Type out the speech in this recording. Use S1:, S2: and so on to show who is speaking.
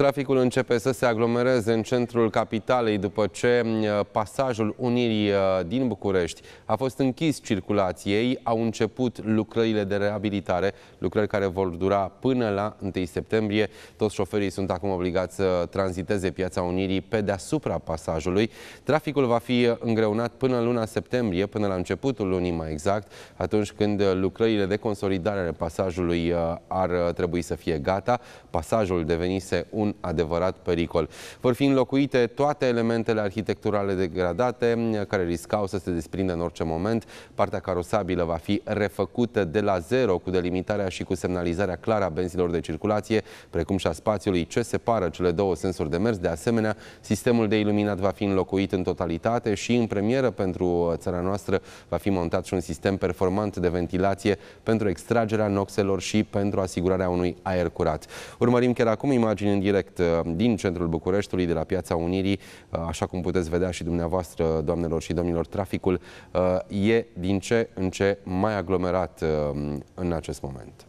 S1: Traficul începe să se aglomereze în centrul capitalei după ce mm, pasajul Unirii uh, din București a fost închis circulației. Au început lucrările de reabilitare, lucrări care vor dura până la 1 septembrie. Toți șoferii sunt acum obligați să tranziteze piața Unirii pe deasupra pasajului. Traficul va fi îngreunat până luna septembrie, până la începutul lunii mai exact, atunci când lucrările de consolidare ale pasajului uh, ar uh, trebui să fie gata. Pasajul devenise un un adevărat pericol. Vor fi înlocuite toate elementele arhitecturale degradate care riscau să se desprindă în orice moment. Partea carosabilă va fi refăcută de la zero cu delimitarea și cu semnalizarea clară a benzilor de circulație, precum și a spațiului ce separă cele două sensuri de mers. De asemenea, sistemul de iluminat va fi înlocuit în totalitate și în premieră pentru țara noastră va fi montat și un sistem performant de ventilație pentru extragerea noxelor și pentru asigurarea unui aer curat. Urmărim chiar acum imagini în direct direct uh, din centrul Bucureștiului, de la Piața Unirii. Uh, așa cum puteți vedea și dumneavoastră, doamnelor și domnilor, traficul uh, e din ce în ce mai aglomerat în acest moment.